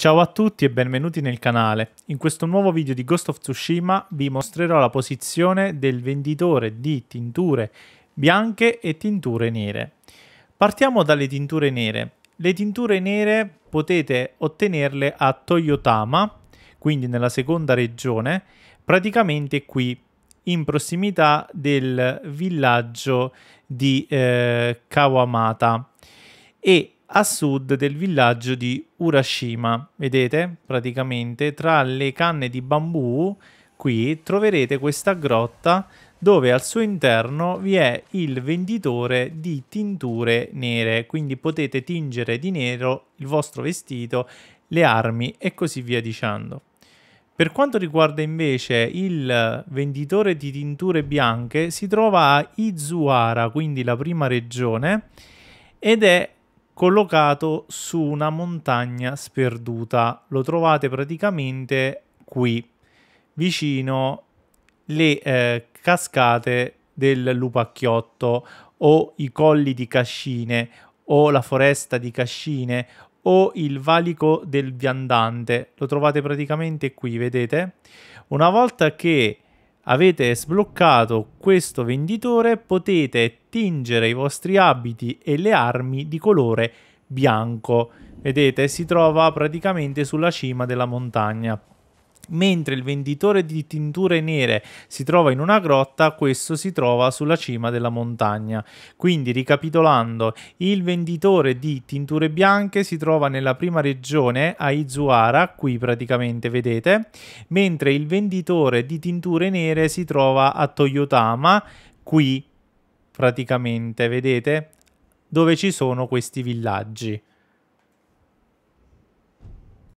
Ciao a tutti e benvenuti nel canale. In questo nuovo video di Ghost of Tsushima vi mostrerò la posizione del venditore di tinture bianche e tinture nere. Partiamo dalle tinture nere. Le tinture nere potete ottenerle a Toyotama, quindi nella seconda regione, praticamente qui in prossimità del villaggio di eh, Kawamata e a sud del villaggio di Urashima. Vedete? Praticamente tra le canne di bambù qui troverete questa grotta dove al suo interno vi è il venditore di tinture nere, quindi potete tingere di nero il vostro vestito, le armi e così via dicendo. Per quanto riguarda invece il venditore di tinture bianche, si trova a Izuara, quindi la prima regione, ed è collocato su una montagna sperduta. Lo trovate praticamente qui, vicino le eh, cascate del Lupacchiotto o i colli di Cascine o la foresta di Cascine o il valico del Viandante. Lo trovate praticamente qui, vedete? Una volta che avete sbloccato questo venditore potete tingere i vostri abiti e le armi di colore bianco. Vedete, si trova praticamente sulla cima della montagna. Mentre il venditore di tinture nere si trova in una grotta, questo si trova sulla cima della montagna. Quindi, ricapitolando, il venditore di tinture bianche si trova nella prima regione, a Izuara, qui praticamente vedete, mentre il venditore di tinture nere si trova a Toyotama, qui praticamente, vedete, dove ci sono questi villaggi.